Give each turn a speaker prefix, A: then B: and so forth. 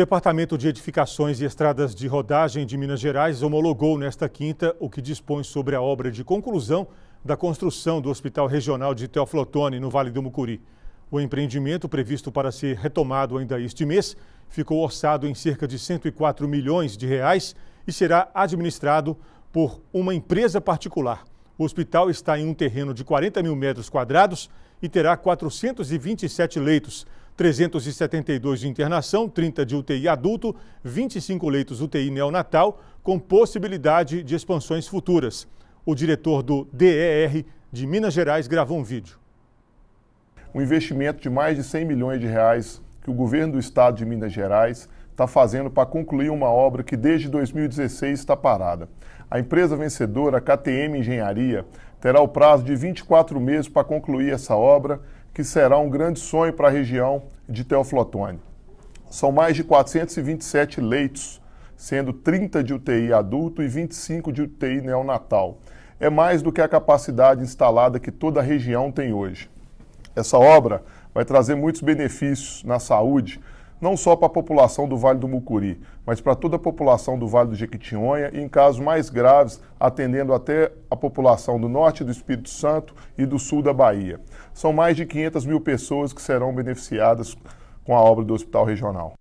A: O Departamento de Edificações e Estradas de Rodagem de Minas Gerais homologou nesta quinta o que dispõe sobre a obra de conclusão da construção do Hospital Regional de Teoflotone, no Vale do Mucuri. O empreendimento, previsto para ser retomado ainda este mês, ficou orçado em cerca de 104 milhões de reais e será administrado por uma empresa particular. O hospital está em um terreno de 40 mil metros quadrados e terá 427 leitos, 372 de internação, 30 de UTI adulto, 25 leitos UTI neonatal, com possibilidade de expansões futuras. O diretor do DER de Minas Gerais gravou um vídeo.
B: Um investimento de mais de 100 milhões de reais que o governo do estado de Minas Gerais está fazendo para concluir uma obra que desde 2016 está parada. A empresa vencedora, KTM Engenharia, terá o prazo de 24 meses para concluir essa obra que será um grande sonho para a região de Teoflotone. São mais de 427 leitos, sendo 30 de UTI adulto e 25 de UTI neonatal. É mais do que a capacidade instalada que toda a região tem hoje. Essa obra vai trazer muitos benefícios na saúde, não só para a população do Vale do Mucuri, mas para toda a população do Vale do Jequitinhonha e, em casos mais graves, atendendo até a população do norte do Espírito Santo e do sul da Bahia. São mais de 500 mil pessoas que serão beneficiadas com a obra do Hospital Regional.